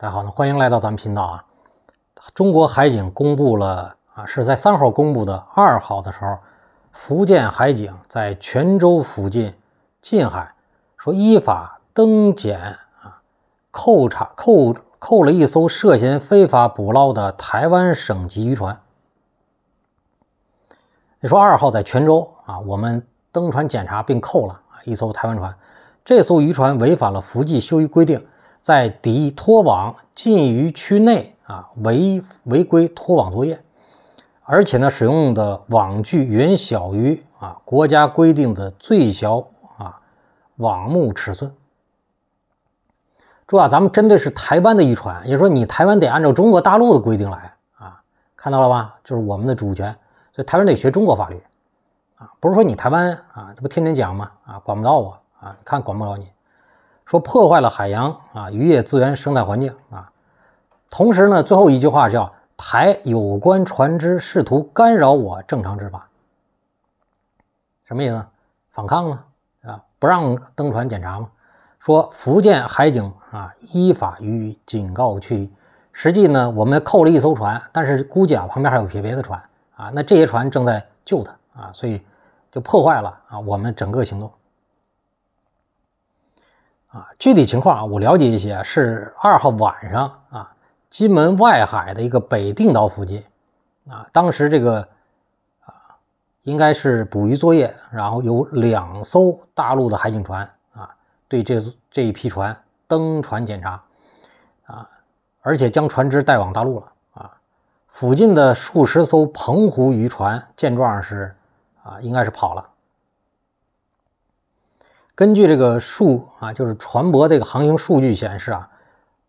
大家好，欢迎来到咱们频道啊！中国海警公布了啊，是在三号公布的二号的时候，福建海警在泉州附近近海说依法登检啊，扣查扣扣了一艘涉嫌非法捕捞的台湾省级渔船。你说二号在泉州啊，我们登船检查并扣了啊一艘台湾船，这艘渔船违反了福建休渔规定。在敌拖网禁渔区内啊，违违规拖网作业，而且呢，使用的网具远小于啊国家规定的最小啊网目尺寸。注意啊，咱们针对是台湾的渔船，也就是说，你台湾得按照中国大陆的规定来啊，看到了吧？就是我们的主权，所以台湾得学中国法律啊，不是说你台湾啊，这不天天讲吗？啊，管不到我啊，看管不着你。说破坏了海洋啊，渔业资源、生态环境啊，同时呢，最后一句话叫台有关船只试图干扰我正常执法，什么意思？反抗吗？啊，不让登船检查吗？说福建海警啊，依法予以警告驱离。实际呢，我们扣了一艘船，但是估计啊，旁边还有别别的船啊，那这些船正在救他啊，所以就破坏了啊，我们整个行动。具体情况啊，我了解一些是二号晚上啊，金门外海的一个北定岛附近啊，当时这个啊，应该是捕鱼作业，然后有两艘大陆的海警船啊，对这这一批船登船检查啊，而且将船只带往大陆了啊，附近的数十艘澎湖渔船见状是啊，应该是跑了。根据这个数啊，就是船舶这个航行数据显示啊，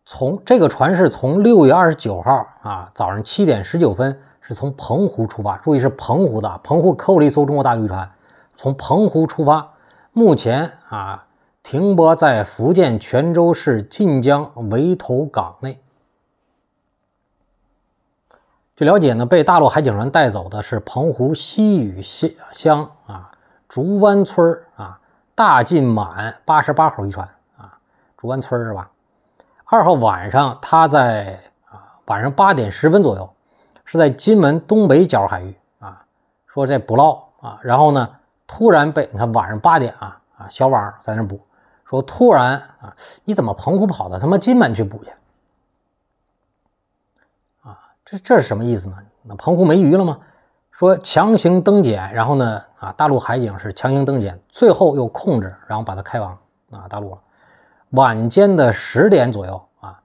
从这个船是从六月二十九号啊早上七点十九分是从澎湖出发，注意是澎湖的，澎湖扣了一艘中国大渔船，从澎湖出发，目前啊停泊在福建泉州市晋江围头港内。据了解呢，被大陆海警船带走的是澎湖西屿乡啊竹湾村啊。大进满八十八号渔船啊，竹湾村是吧？二号晚上他在啊，晚上八点十分左右，是在金门东北角海域啊，说在捕捞啊，然后呢，突然被你看晚上八点啊啊，小王在那捕，说突然啊，你怎么澎湖跑的？他妈金门去捕去？啊，这这是什么意思呢？那澎湖没鱼了吗？说强行登检，然后呢，啊，大陆海警是强行登检，最后又控制，然后把它开往啊大陆。晚间的十点左右啊，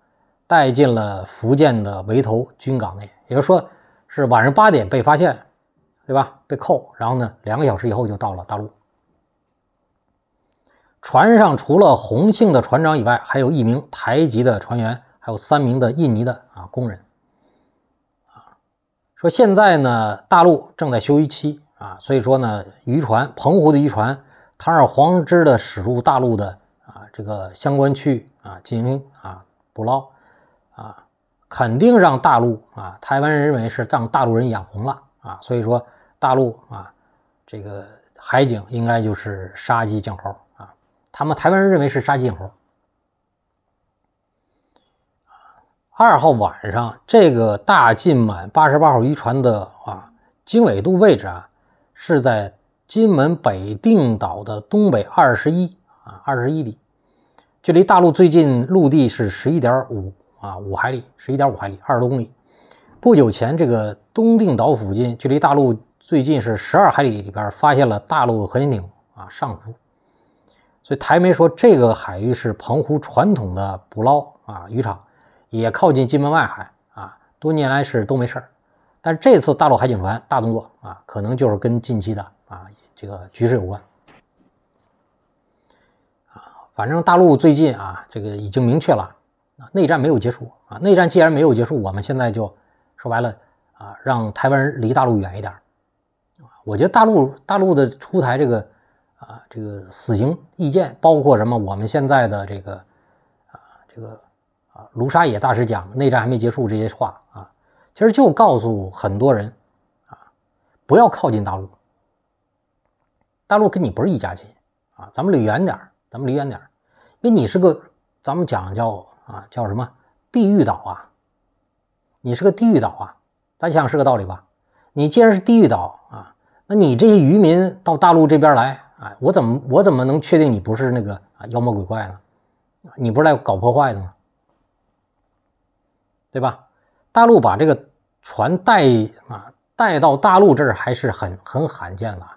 带进了福建的围头军港内，也就说是晚上八点被发现，对吧？被扣，然后呢，两个小时以后就到了大陆。船上除了洪庆的船长以外，还有一名台籍的船员，还有三名的印尼的啊工人。说现在呢，大陆正在修渔期啊，所以说呢，渔船、澎湖的渔船堂而皇之的驶入大陆的啊这个相关区域啊，进行啊捕捞啊，肯定让大陆啊台湾人认为是让大陆人眼红了啊，所以说大陆啊这个海警应该就是杀鸡儆猴啊，他们台湾人认为是杀鸡儆猴。二号晚上，这个大金满八十八号渔船的啊经纬度位置啊，是在金门北定岛的东北二十一啊二十一里，距离大陆最近陆地是十一点五啊五海里，十一点五海里二十公里。不久前，这个东定岛附近距离大陆最近是十二海里里边发现了大陆核潜艇啊上浮，所以台媒说这个海域是澎湖传统的捕捞啊渔场。也靠近金门外海啊，多年来是都没事儿，但是这次大陆海警船大动作啊，可能就是跟近期的啊这个局势有关啊。反正大陆最近啊，这个已经明确了，啊，内战没有结束啊。内战既然没有结束，我们现在就说白了啊，让台湾人离大陆远一点。我觉得大陆大陆的出台这个啊这个死刑意见，包括什么我们现在的这个啊这个。啊，卢沙野大师讲的内战还没结束这些话啊，其实就告诉很多人啊，不要靠近大陆。大陆跟你不是一家亲啊，咱们离远点儿，咱们离远点儿，因为你是个，咱们讲叫啊叫什么地狱岛啊，你是个地狱岛啊，大家想是个道理吧？你既然是地狱岛啊，那你这些渔民到大陆这边来啊，我怎么我怎么能确定你不是那个啊妖魔鬼怪呢？你不是来搞破坏的吗？对吧？大陆把这个船带啊带到大陆这儿还是很很罕见了，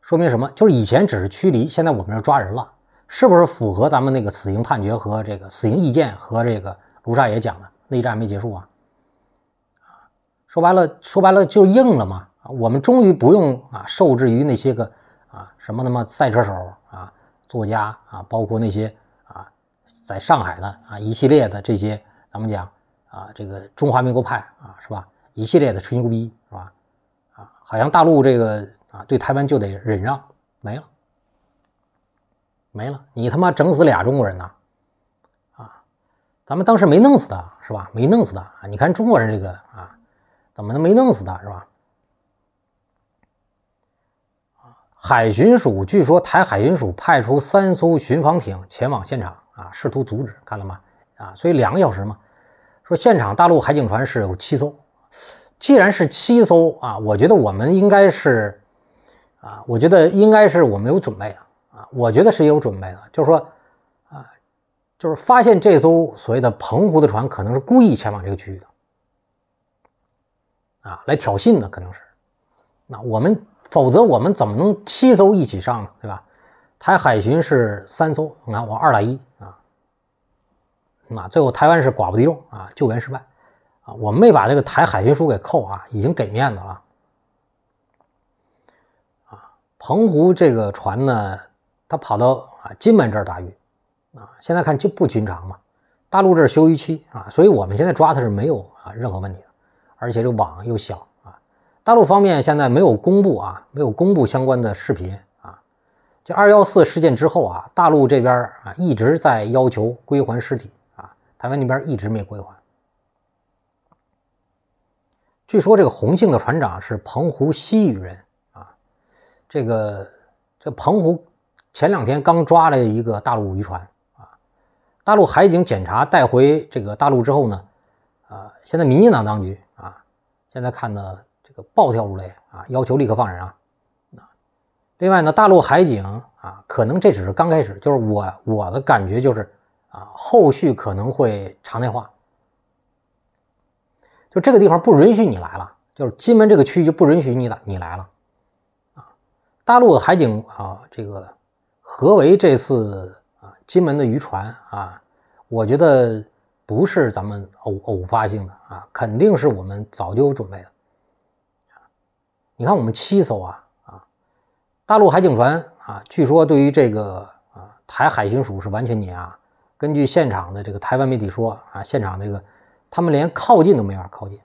说明什么？就是以前只是驱离，现在我们要抓人了，是不是符合咱们那个死刑判决和这个死刑意见和这个卢煞也讲的内战没结束啊？啊，说白了说白了就硬了啊，我们终于不用啊受制于那些个啊什么他妈赛车手啊作家啊，包括那些啊在上海的啊一系列的这些咱们讲。啊，这个中华民国派啊，是吧？一系列的吹牛逼，是吧？啊，好像大陆这个啊，对台湾就得忍让，没了，没了，你他妈整死俩中国人呐！啊，咱们当时没弄死他，是吧？没弄死他，你看中国人这个啊，怎么能没弄死他，是吧？海巡署据说台海巡署派出三艘巡防艇前往现场啊，试图阻止，看了吗？啊，所以两个小时嘛。说现场大陆海警船是有七艘，既然是七艘啊，我觉得我们应该是，啊，我觉得应该是我们有准备的啊，我觉得是有准备的，就是说，啊，就是发现这艘所谓的澎湖的船可能是故意前往这个区域的，啊，来挑衅的可能是，那我们否则我们怎么能七艘一起上呢，对吧？台海巡是三艘，你看我二打一啊。啊，最后台湾是寡不敌众啊，救援失败，啊，我没把这个台海军书给扣啊，已经给面子了，啊，澎湖这个船呢，它跑到啊金门这儿打鱼，啊，现在看就不寻常嘛，大陆这儿休渔期啊，所以我们现在抓它是没有啊任何问题的，而且这网又小啊，大陆方面现在没有公布啊，没有公布相关的视频啊，就二幺四事件之后啊，大陆这边啊一直在要求归还尸体。台湾那边一直没归还。据说这个洪姓的船长是澎湖西屿人啊，这个这澎湖前两天刚抓了一个大陆渔船啊，大陆海警检查带回这个大陆之后呢，啊，现在民进党当局啊，现在看的这个暴跳如雷啊，要求立刻放人啊。啊，另外呢，大陆海警啊，可能这只是刚开始，就是我我的感觉就是。啊，后续可能会常态化，就这个地方不允许你来了，就是金门这个区域就不允许你来，你来了，啊，大陆海警啊，这个何为这次啊金门的渔船啊，我觉得不是咱们偶偶发性的啊，肯定是我们早就有准备的。你看我们七艘啊啊，大陆海警船啊，据说对于这个啊台海巡署是完全碾压。根据现场的这个台湾媒体说啊，现场这个他们连靠近都没法靠近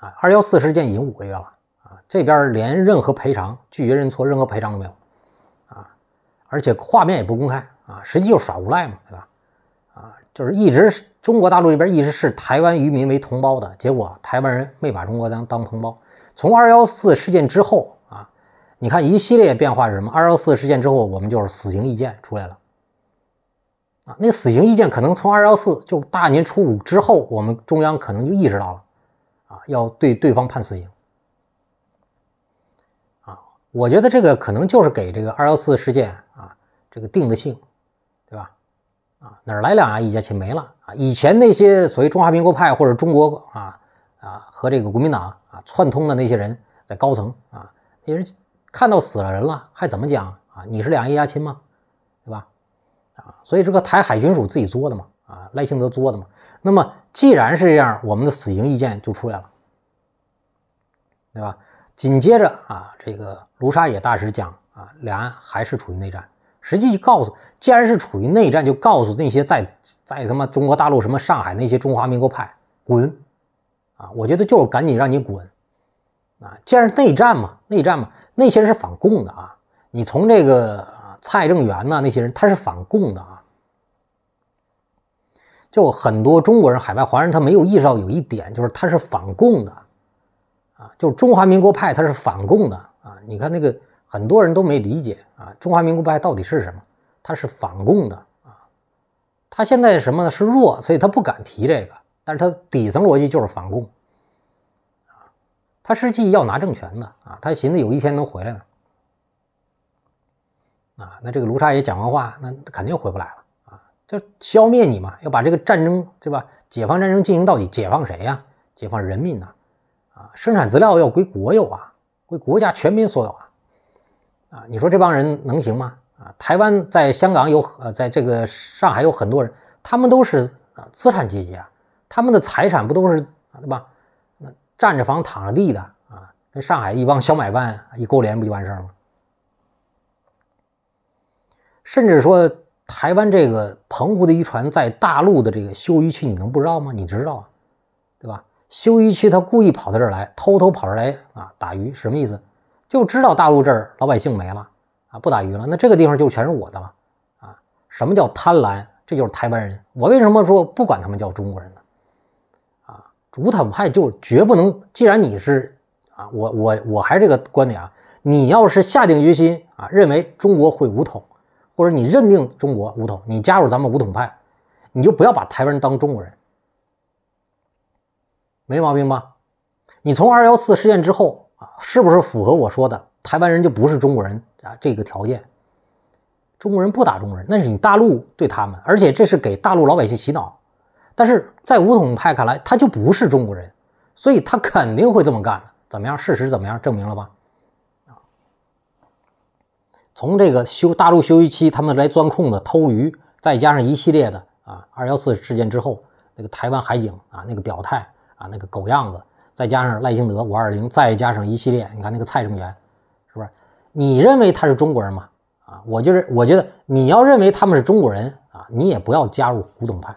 啊。二幺四事件已经五个月了啊，这边连任何赔偿拒绝认错任何赔偿都没有啊，而且画面也不公开啊，实际就耍无赖嘛，对吧？啊，就是一直是中国大陆这边一直视台湾渔民为同胞的结果，台湾人没把中国当当同胞。从二幺四事件之后啊，你看一系列变化是什么？二幺四事件之后，我们就是死刑意见出来了。啊，那死刑意见可能从二幺四就大年初五之后，我们中央可能就意识到了，啊，要对对方判死刑。啊，我觉得这个可能就是给这个二幺四事件啊这个定的性，对吧？啊，哪来两岸一家亲没了？啊，以前那些所谓中华民国派或者中国啊啊和这个国民党啊串通的那些人在高层啊，些人看到死了人了，还怎么讲啊？你是两岸一家亲吗？对吧？啊，所以这个台海军署自己作的嘛，啊赖清德作的嘛。那么既然是这样，我们的死刑意见就出来了，对吧？紧接着啊，这个卢沙野大使讲啊，两岸还是处于内战，实际告诉，既然是处于内战，就告诉那些在在他妈中国大陆什么上海那些中华民国派滚，啊，我觉得就是赶紧让你滚，啊，既然内战嘛，内战嘛，那些是反共的啊，你从这个。蔡正元呐，那些人他是反共的啊。就很多中国人、海外华人，他没有意识到有一点，就是他是反共的啊。就中华民国派他是反共的啊。你看那个很多人都没理解啊，中华民国派到底是什么？他是反共的啊。他现在什么呢？是弱，所以他不敢提这个。但是他底层逻辑就是反共啊。他实际要拿政权的啊，他寻思有一天能回来呢。啊，那这个卢沙也讲完话，那肯定回不来了啊！就消灭你嘛，要把这个战争对吧？解放战争进行到底，解放谁呀？解放人民呐！啊，生产资料要归国有啊，归国家全民所有啊！啊，你说这帮人能行吗？啊，台湾在香港有呃，在这个上海有很多人，他们都是啊资产阶级啊，他们的财产不都是对吧？那占着房，躺着地的啊，跟上海一帮小买办一勾连，不就完事儿了？甚至说，台湾这个澎湖的渔船在大陆的这个休渔区，你能不知道吗？你知道啊，对吧？休渔区他故意跑到这儿来，偷偷跑这儿来啊打鱼，什么意思？就知道大陆这儿老百姓没了啊，不打鱼了，那这个地方就全是我的了啊！什么叫贪婪？这就是台湾人。我为什么说不管他们叫中国人呢？啊，主坦派就绝不能，既然你是啊，我我我还是这个观点啊，你要是下定决心啊，认为中国会武统。或者你认定中国武统，你加入咱们武统派，你就不要把台湾人当中国人，没毛病吧？你从二幺四事件之后啊，是不是符合我说的台湾人就不是中国人啊这个条件？中国人不打中国人，那是你大陆对他们，而且这是给大陆老百姓洗脑。但是在武统派看来，他就不是中国人，所以他肯定会这么干的。怎么样？事实怎么样证明了吧？从这个休大陆休渔期，他们来钻空子偷鱼，再加上一系列的啊，二幺四事件之后，那个台湾海警啊，那个表态啊，那个狗样子，再加上赖清德五二零，再加上一系列，你看那个蔡正元，是不是？你认为他是中国人吗？啊，我就是我觉得你要认为他们是中国人啊，你也不要加入古董派。